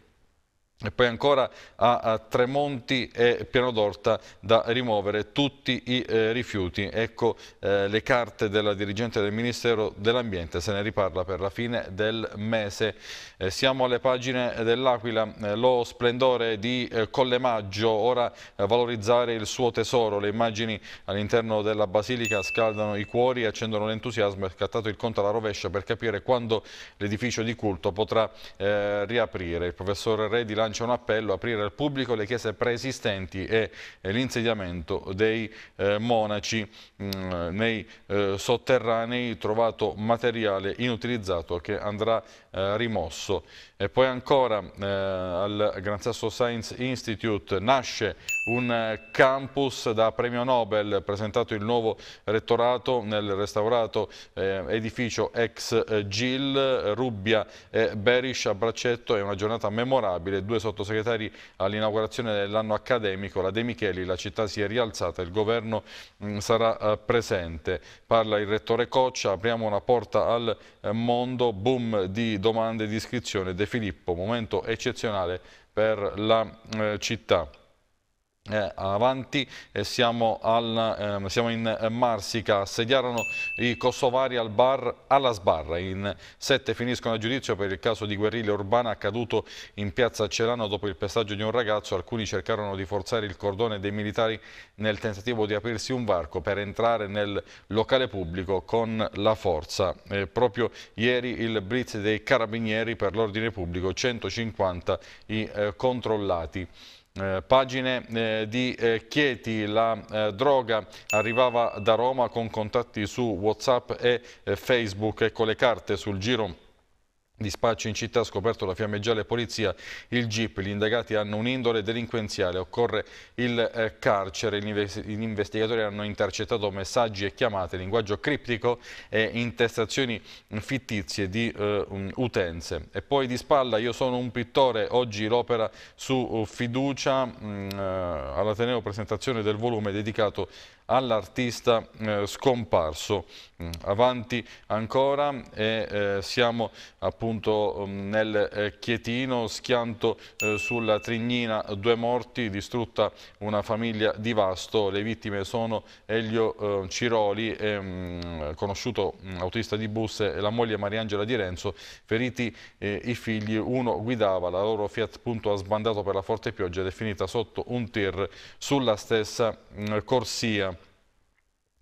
e poi ancora a, a Tremonti e Pianodorta da rimuovere tutti i eh, rifiuti. Ecco eh, le carte della dirigente del Ministero dell'Ambiente, se ne riparla per la fine del mese. Eh, siamo alle pagine eh, dell'Aquila, eh, lo splendore di eh, Collemaggio, ora valorizzare il suo tesoro. Le immagini all'interno della Basilica scaldano i cuori, accendono l'entusiasmo e scattato il conto alla rovescia per capire quando l'edificio di culto potrà riaprire. Il professor Re di Lancia lancia un appello a aprire al pubblico le chiese preesistenti e l'insediamento dei eh, monaci mm, nei eh, sotterranei, trovato materiale inutilizzato che andrà eh, rimosso. E poi ancora eh, al Gran Sasso Science Institute nasce un eh, campus da premio Nobel presentato il nuovo rettorato nel restaurato eh, edificio ex GIL, Rubbia e Berish a braccetto è una giornata memorabile, due sottosegretari all'inaugurazione dell'anno accademico, la De Micheli, la città si è rialzata, il governo mh, mm, sarà eh, presente, parla il rettore Coccia, apriamo una porta al eh, mondo, boom di domande di iscrizione De Filippo, momento eccezionale per la eh, città. Eh, avanti, eh, siamo, al, eh, siamo, in eh, Marsica, assediarono i kosovari al bar, alla sbarra, in sette finiscono a giudizio per il caso di guerriglia urbana accaduto in piazza Celano dopo il pestaggio di un ragazzo, alcuni cercarono di forzare il cordone dei militari nel tentativo di aprirsi un varco per entrare nel locale pubblico con la forza. Eh, proprio ieri il blitz dei carabinieri per l'ordine pubblico, 150 i eh, controllati. Eh, pagine eh, di eh, Chieti, la eh, droga arrivava da Roma con contatti su Whatsapp e eh, Facebook e con le carte sul giro Dispaccio in città scoperto la fiammeggiale polizia, il GIP, gli indagati hanno un'indole delinquenziale, occorre il eh, carcere, gli investigatori hanno intercettato messaggi e chiamate, linguaggio criptico e intestazioni fittizie di uh, utenze. E poi di spalla io sono un pittore, oggi l'opera su eh, fiducia, uh, all'Ateneo presentazione del volume dedicato all'artista eh, scomparso. Mm, avanti ancora e eh, siamo appunto mm, nel eh, Chietino, schianto eh, sulla Trignina, due morti, distrutta una famiglia di Vasto, le vittime sono Elio eh, Ciroli, mm, conosciuto autista di bus, e la moglie Mariangela Di Renzo, feriti eh, i figli, uno guidava, la loro Fiat Punto ha sbandato per la forte pioggia ed è finita sotto un tir sulla stessa corsia.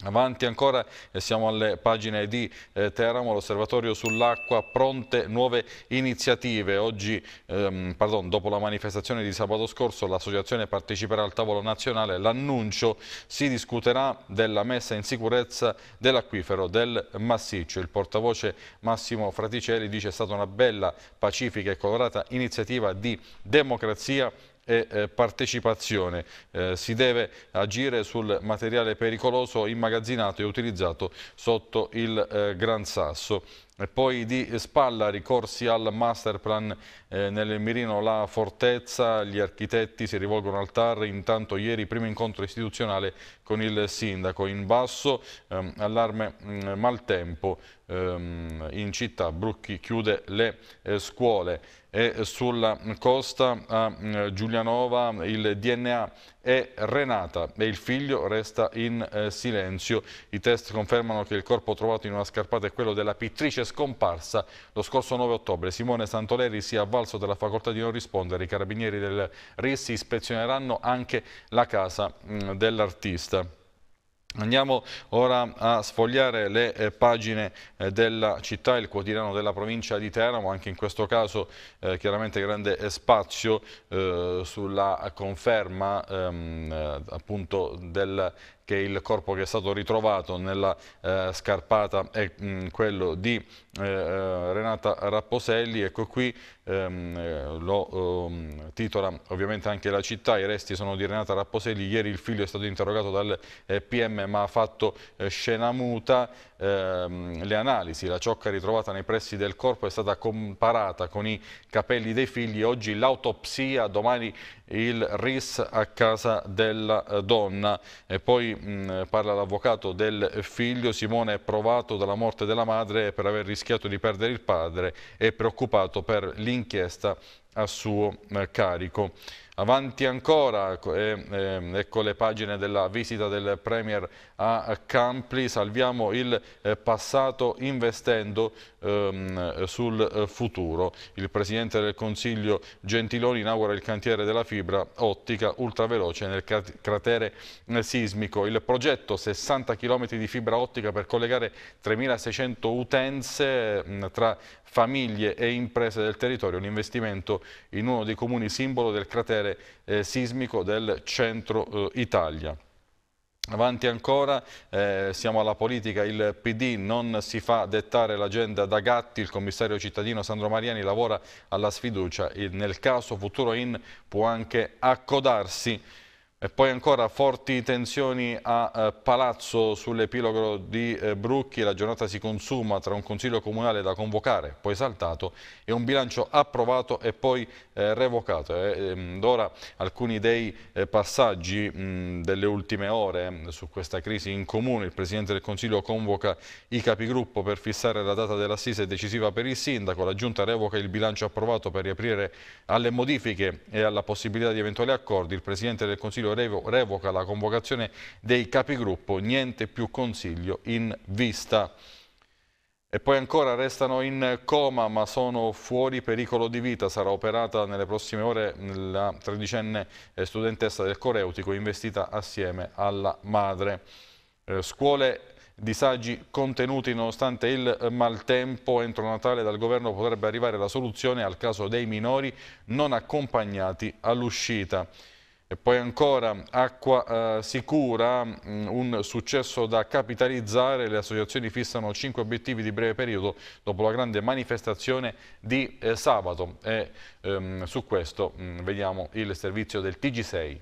Avanti ancora siamo alle pagine di eh, Teramo, l'osservatorio sull'acqua, pronte nuove iniziative. Oggi, ehm, pardon, dopo la manifestazione di sabato scorso, l'associazione parteciperà al tavolo nazionale. L'annuncio si discuterà della messa in sicurezza dell'acquifero del massiccio. Il portavoce Massimo Fraticelli dice che è stata una bella, pacifica e colorata iniziativa di democrazia e eh, partecipazione. Eh, si deve agire sul materiale pericoloso immagazzinato e utilizzato sotto il eh, Gran Sasso. E poi di spalla ricorsi al masterplan eh, nel mirino La Fortezza, gli architetti si rivolgono al TAR, intanto ieri primo incontro istituzionale con il sindaco, in basso ehm, allarme mh, mm, maltempo, ehm, in città Brucchi chiude le eh, scuole e sulla costa a mm, Giulianova il DNA è renata e il figlio resta in eh, silenzio. I test confermano che il corpo trovato in una scarpata è quello della pittrice scomparsa lo scorso 9 ottobre. Simone Santoleri si è avvalso della facoltà di non rispondere. I carabinieri del RIS ispezioneranno anche la casa mm, dell'artista. Andiamo ora a sfogliare le eh, pagine eh, della città, il quotidiano della provincia di Teramo, anche in questo caso eh, chiaramente grande eh, spazio eh, sulla conferma ehm, appunto del che il corpo che è stato ritrovato nella eh, scarpata è mh, mm, quello di eh, eh, Renata Rapposelli, ecco qui ehm, eh, lo ehm, titola ovviamente anche la città, i resti sono di Renata Rapposelli, ieri il figlio è stato interrogato dal eh, PM ma ha fatto eh, scena muta, ehm, le analisi, la ciocca ritrovata nei pressi del corpo è stata comparata con i capelli dei figli, oggi l'autopsia, domani il RIS a casa della donna e poi mh, mm, parla l'avvocato del figlio, Simone è provato dalla morte della madre per aver rischiato di perdere il padre e preoccupato per l'inchiesta a suo eh, carico. Avanti ancora, eh, eh, ecco le pagine della visita del Premier a Campli, salviamo il eh, passato investendo ehm, sul eh, futuro. Il Presidente del Consiglio Gentiloni inaugura il cantiere della fibra ottica ultraveloce nel cratere sismico. Il progetto 60 km di fibra ottica per collegare 3.600 utenze mm, tra famiglie e imprese del territorio, un investimento in uno dei comuni simbolo del cratere carattere eh, sismico del centro eh, Italia. Avanti ancora, eh, siamo alla politica, il PD non si fa dettare l'agenda da Gatti, il commissario cittadino Sandro Mariani lavora alla sfiducia, nel caso futuro in può anche accodarsi. E poi ancora forti tensioni a eh, Palazzo sull'epilogo di eh, Brucchi, la giornata si consuma tra un consiglio comunale da convocare, poi saltato, e un bilancio approvato e poi eh, revocato. Ehm, ed ora alcuni dei eh, passaggi mh, delle ultime ore su questa crisi in comune, il Presidente del Consiglio convoca i capigruppo per fissare la data dell'assise decisiva per il Sindaco, la Giunta revoca il bilancio approvato per riaprire alle modifiche e alla possibilità di eventuali accordi, il Presidente del Consiglio Consiglio revoca la convocazione dei capigruppo, niente più Consiglio in vista. E poi ancora restano in coma ma sono fuori pericolo di vita. Sarà operata nelle prossime ore la tredicenne eh, studentessa del Coreutico investita assieme alla madre. Eh, scuole disagi contenuti nonostante il maltempo entro Natale dal governo potrebbe arrivare la soluzione al caso dei minori non accompagnati all'uscita. E poi ancora Acqua eh, Sicura, mh, mm, un successo da capitalizzare, le associazioni fissano cinque obiettivi di breve periodo dopo la grande manifestazione di eh, sabato e ehm, su questo mh, mm, vediamo il servizio del TG6.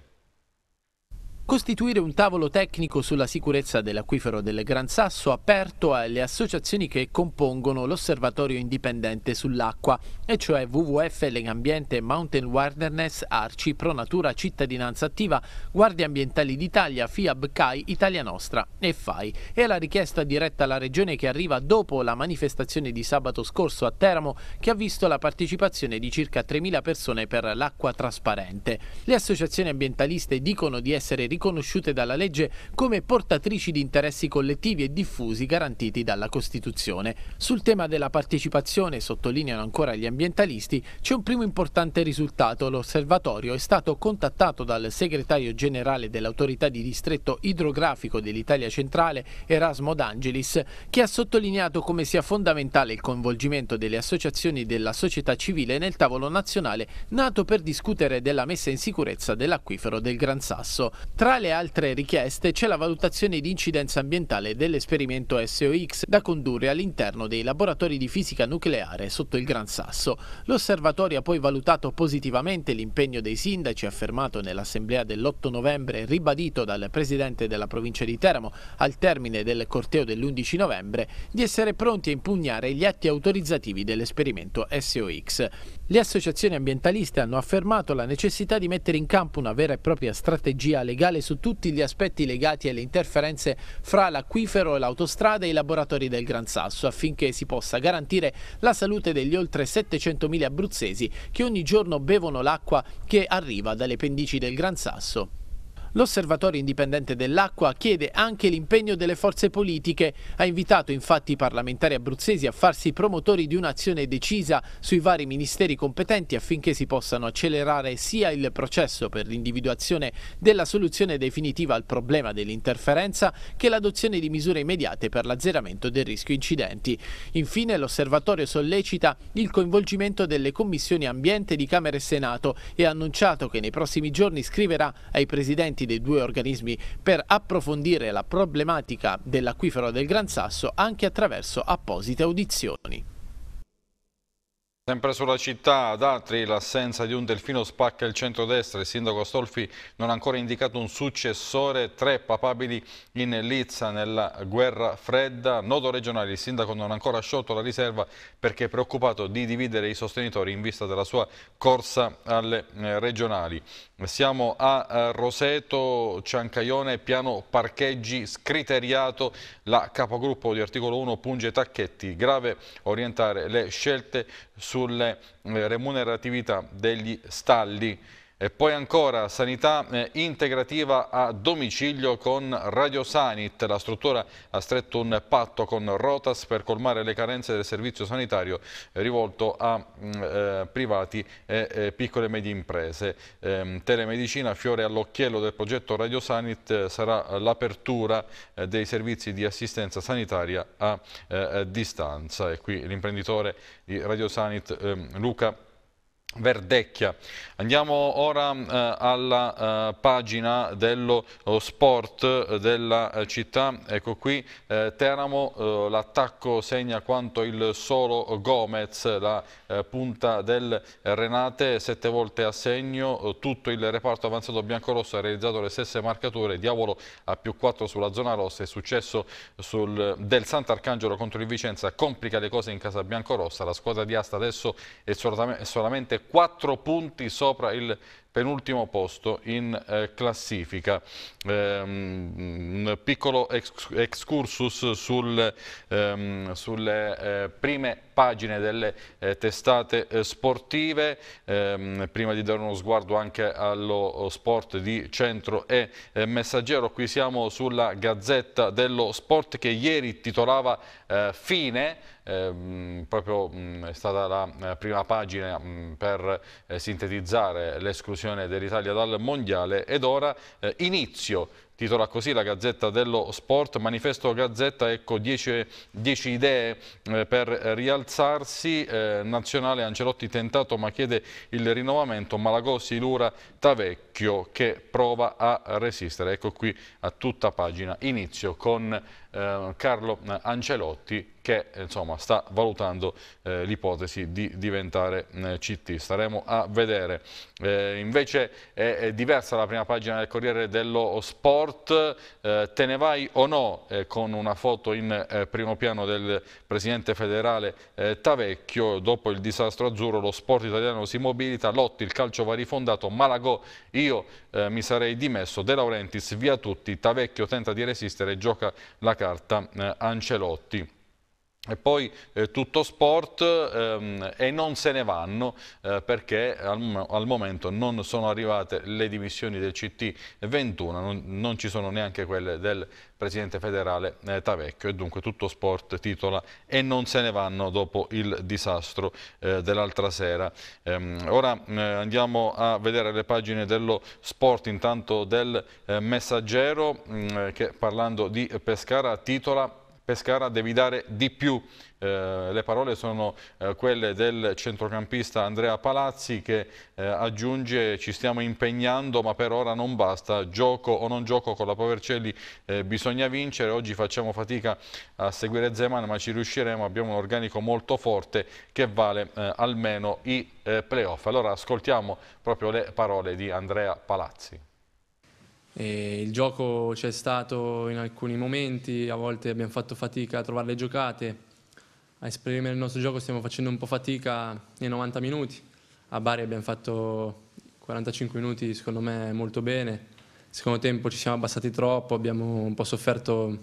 Costituire un tavolo tecnico sulla sicurezza dell'acquifero del Gran Sasso aperto alle associazioni che compongono l'Osservatorio Indipendente sull'Acqua, e cioè WWF Legambiente, Mountain Wilderness, Arci, Pronatura, Cittadinanza Attiva, Guardie Ambientali d'Italia, FIAB CAI, Italia Nostra e FAI. E alla richiesta diretta alla Regione che arriva dopo la manifestazione di sabato scorso a Teramo, che ha visto la partecipazione di circa 3.000 persone per l'acqua trasparente. Le associazioni ambientaliste dicono di essere riconosciute dalla legge come portatrici di interessi collettivi e diffusi garantiti dalla Costituzione. Sul tema della partecipazione, sottolineano ancora gli ambientalisti, c'è un primo importante risultato. L'osservatorio è stato contattato dal segretario generale dell'autorità di distretto idrografico dell'Italia centrale, Erasmo D'Angelis, che ha sottolineato come sia fondamentale il coinvolgimento delle associazioni della società civile nel tavolo nazionale nato per discutere della messa in sicurezza dell'acquifero del Gran Sasso. Tra tra le altre richieste c'è la valutazione di incidenza ambientale dell'esperimento SOX da condurre all'interno dei laboratori di fisica nucleare sotto il Gran Sasso. L'osservatorio ha poi valutato positivamente l'impegno dei sindaci affermato nell'assemblea dell'8 novembre e ribadito dal presidente della provincia di Teramo al termine del corteo dell'11 novembre di essere pronti a impugnare gli atti autorizzativi dell'esperimento SOX. Le associazioni ambientaliste hanno affermato la necessità di mettere in campo una vera e propria strategia legale ambientale su tutti gli aspetti legati alle interferenze fra l'acquifero, l'autostrada e i laboratori del Gran Sasso affinché si possa garantire la salute degli oltre 700.000 abruzzesi che ogni giorno bevono l'acqua che arriva dalle pendici del Gran Sasso. L'Osservatorio indipendente dell'acqua chiede anche l'impegno delle forze politiche. Ha invitato infatti i parlamentari abruzzesi a farsi promotori di un'azione decisa sui vari ministeri competenti affinché si possano accelerare sia il processo per l'individuazione della soluzione definitiva al problema dell'interferenza che l'adozione di misure immediate per l'azzeramento del rischio incidenti. Infine l'Osservatorio sollecita il coinvolgimento delle commissioni ambiente di Camera e Senato e ha annunciato che nei prossimi giorni scriverà ai presidenti rappresentanti dei due organismi per approfondire la problematica dell'acquifero del Gran Sasso anche attraverso apposite audizioni. Sempre sulla città, ad Atri l'assenza di un delfino spacca il centro-destra. Il sindaco Stolfi non ha ancora indicato un successore, tre papabili in Lizza nella guerra fredda. Nodo regionale, il sindaco non ha ancora sciolto la riserva perché è preoccupato di dividere i sostenitori in vista della sua corsa alle eh, regionali. Siamo a eh, Roseto, Ciancaione, piano parcheggi, scriteriato. La capogruppo di articolo 1 punge Tacchetti. Grave orientare le scelte sulle eh, remuneratività degli stalli e poi ancora sanità eh, integrativa a domicilio con Radiosanit. La struttura ha stretto un patto con Rotas per colmare le carenze del servizio sanitario rivolto a mm, eh, privati e piccole e medie imprese. Ehm, telemedicina, fiore all'occhiello del progetto Radiosanit, eh, sarà l'apertura eh, dei servizi di assistenza sanitaria a distanza. E qui l'imprenditore di Radiosanit ehm, Luca Verdecchia. Andiamo ora eh, alla eh, pagina dello eh, sport eh, della eh, città, ecco qui eh, Teramo, l'attacco segna quanto il solo Gomez, la punta del Renate, sette volte a segno, tutto il reparto avanzato biancorosso ha realizzato le stesse marcature, Diavolo a più 4 sulla zona rossa, il successo sul, del Sant'Arcangelo contro il Vicenza complica le cose in casa biancorossa, la squadra di Asta adesso è solamente quattro punti sopra il penultimo posto in eh, classifica. Ehm, un piccolo ex excursus sul, ehm, sulle eh, prime pagine delle eh, testate eh, sportive, ehm, prima di dare uno sguardo anche allo eh, sport di Centro e eh, Messaggero, qui siamo sulla Gazzetta dello Sport che ieri titolava Fine, Ehm, proprio mh, mm, è stata la eh, prima pagina mh, mm, per eh, sintetizzare l'esclusione eliminazione dell'Italia dal Mondiale ed ora eh, inizio titola così la Gazzetta dello Sport, manifesto Gazzetta, ecco 10 idee eh, per rialzarsi, eh, nazionale Ancelotti tentato ma chiede il rinnovamento, Malagossi, Lura, Tavecchio che prova a resistere, ecco qui a tutta pagina, inizio con eh, Carlo Ancelotti che insomma, sta valutando eh, l'ipotesi di diventare eh, CT. Staremo a vedere. Eh, invece è, è diversa la prima pagina del Corriere dello Sport sport, eh, te ne vai o no eh, con una foto in eh, primo piano del presidente federale eh, Tavecchio, dopo il disastro azzurro lo sport italiano si mobilita, Lotti il calcio va rifondato, Malagò io eh, mi sarei dimesso, De Laurentiis via tutti, Tavecchio tenta di resistere gioca la carta eh, Ancelotti. E poi eh, tutto sport ehm, e non se ne vanno eh, perché al, al, momento non sono arrivate le dimissioni del CT 21, non, non ci sono neanche quelle del presidente federale eh, Tavecchio e dunque tutto sport titola e non se ne vanno dopo il disastro eh, dell'altra sera. Ehm, ora eh, andiamo a vedere le pagine dello sport intanto del eh, messaggero mm, eh, che parlando di Pescara titola Pescara devi dare di più. Eh, le parole sono eh, quelle del centrocampista Andrea Palazzi che eh, aggiunge ci stiamo impegnando ma per ora non basta, gioco o non gioco con la Povercelli eh, bisogna vincere, oggi facciamo fatica a seguire Zeman ma ci riusciremo, abbiamo un organico molto forte che vale eh, almeno i eh, playoff. Allora ascoltiamo proprio le parole di Andrea Palazzi. E il gioco c'è stato in alcuni momenti, a volte abbiamo fatto fatica a trovare le giocate, a esprimere il nostro gioco stiamo facendo un po' fatica nei 90 minuti. A Bari abbiamo fatto 45 minuti secondo me molto bene, secondo tempo ci siamo abbassati troppo, abbiamo un po' sofferto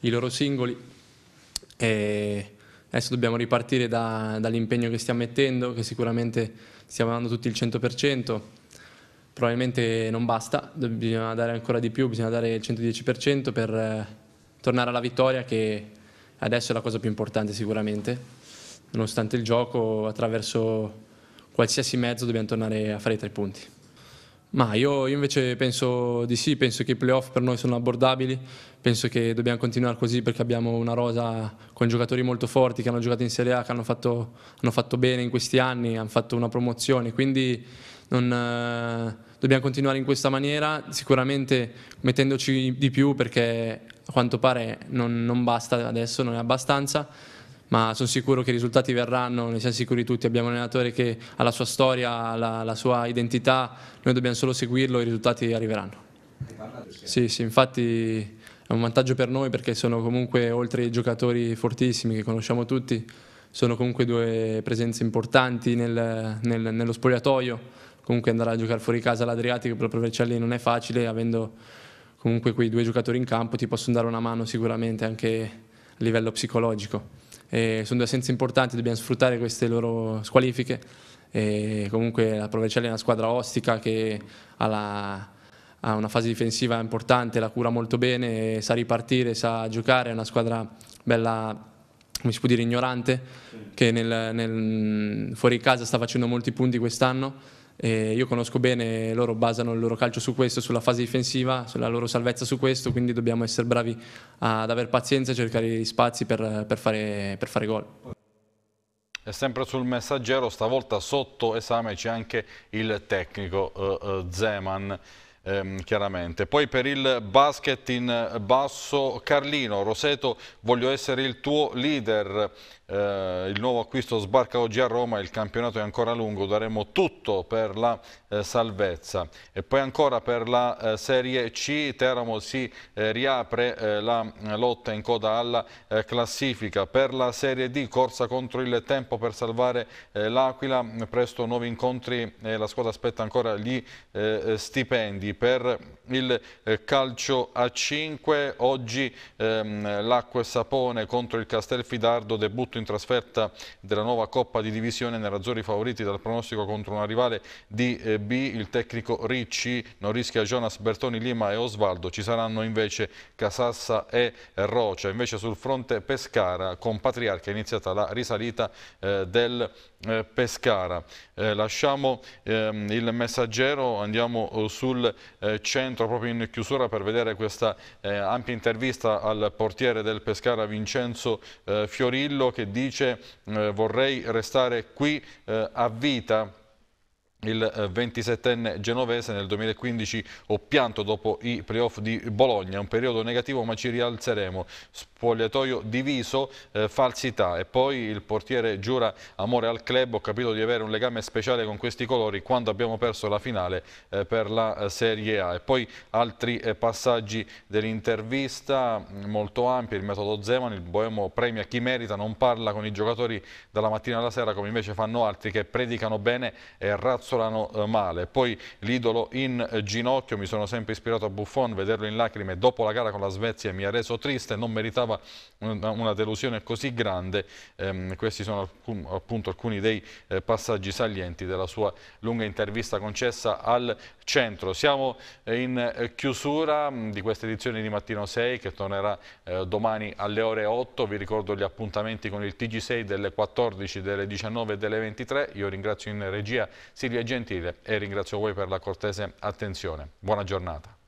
i loro singoli e adesso dobbiamo ripartire da, dall'impegno che stiamo mettendo, che sicuramente stiamo dando tutti il 100% probabilmente non basta, bisogna dare ancora di più, bisogna dare il 110% per eh, tornare alla vittoria che adesso è la cosa più importante sicuramente. Nonostante il gioco, attraverso qualsiasi mezzo dobbiamo tornare a fare i tre punti. Ma io, io invece penso di sì, penso che i playoff per noi sono abbordabili, penso che dobbiamo continuare così perché abbiamo una rosa con giocatori molto forti che hanno giocato in Serie A, che hanno fatto, hanno fatto bene in questi anni, hanno fatto una promozione, quindi non, eh, dobbiamo continuare in questa maniera, sicuramente mettendoci di più perché a quanto pare non, non basta adesso, non è abbastanza, ma sono sicuro che i risultati verranno, ne siamo sicuri tutti, abbiamo un allenatore che ha la sua storia, ha la, la sua identità, noi dobbiamo solo seguirlo e i risultati arriveranno. Sì, sì, infatti è un vantaggio per noi perché sono comunque, oltre ai giocatori fortissimi che conosciamo tutti, sono comunque due presenze importanti nel, nel, nello spogliatoio comunque andare a giocare fuori casa all'Adriatico per Provercelli non è facile, avendo comunque quei due giocatori in campo ti possono dare una mano sicuramente anche a livello psicologico. E sono due assenze importanti, dobbiamo sfruttare queste loro squalifiche. E comunque la Provercelli è una squadra ostica che ha, la, ha, una fase difensiva importante, la cura molto bene, sa ripartire, sa giocare, è una squadra bella come si può dire, ignorante, che nel, nel, fuori casa sta facendo molti punti quest'anno eh, io conosco bene, loro basano il loro calcio su questo, sulla fase difensiva, sulla loro salvezza su questo, quindi dobbiamo essere bravi ad aver pazienza e cercare gli spazi per, per fare, per fare gol. E sempre sul messaggero, stavolta sotto esame c'è anche il tecnico eh, eh, Zeman, ehm, chiaramente. Poi per il basket in basso, Carlino, Roseto, voglio essere il tuo leader eh, il nuovo acquisto sbarca oggi a Roma, il campionato è ancora lungo, daremo tutto per la eh, salvezza. E poi ancora per la eh, Serie C, Teramo si eh, riapre eh, la eh, lotta in coda alla classifica. Per la Serie D, corsa contro il tempo per salvare l'Aquila, presto nuovi incontri, e la squadra aspetta ancora gli stipendi. Per il calcio a 5, oggi ehm, l'acqua e sapone contro il Castelfidardo, debutto in in trasferta della nuova Coppa di Divisione Nerazzurri favoriti dal pronostico contro una rivale di eh, B, il tecnico Ricci non rischia Jonas Bertoni Lima e Osvaldo, ci saranno invece Casassa e Rocia, invece sul fronte Pescara con Patriarca è iniziata la risalita eh, del eh, Pescara. Eh, lasciamo ehm, il messaggero, andiamo eh, sul eh, centro proprio in chiusura per vedere questa eh, ampia intervista al portiere del Pescara Vincenzo Fiorillo che dice vorrei restare qui a vita il 27enne eh, genovese nel 2015 ho pianto dopo i playoff di Bologna, un periodo negativo ma ci rialzeremo. Spogliatoio diviso, eh, falsità e poi il portiere giura amore al club, ho capito di avere un legame speciale con questi colori quando abbiamo perso la finale eh, per la eh, Serie A. E poi altri eh, passaggi dell'intervista mm, molto ampi, il metodo Zeman, il Boemo premia chi merita, non parla con i giocatori dalla mattina alla sera come invece fanno altri che predicano bene e razionalmente Cazzolano eh, male. Poi l'idolo in eh, ginocchio, mi sono sempre ispirato a Buffon, vederlo in lacrime dopo la gara con la Svezia mi ha reso triste, non meritava una delusione così grande. Eh, questi sono alcun, appunto alcuni dei eh, passaggi salienti della sua lunga intervista concessa al centro. Siamo eh, in chiusura mm, di questa edizione di Mattino 6 che tornerà eh, domani alle ore 8. Vi ricordo gli appuntamenti con il TG6 delle 14, delle 19 e delle 23. Io ringrazio in regia Silvia e gentile e ringrazio voi per la cortese attenzione. Buona giornata.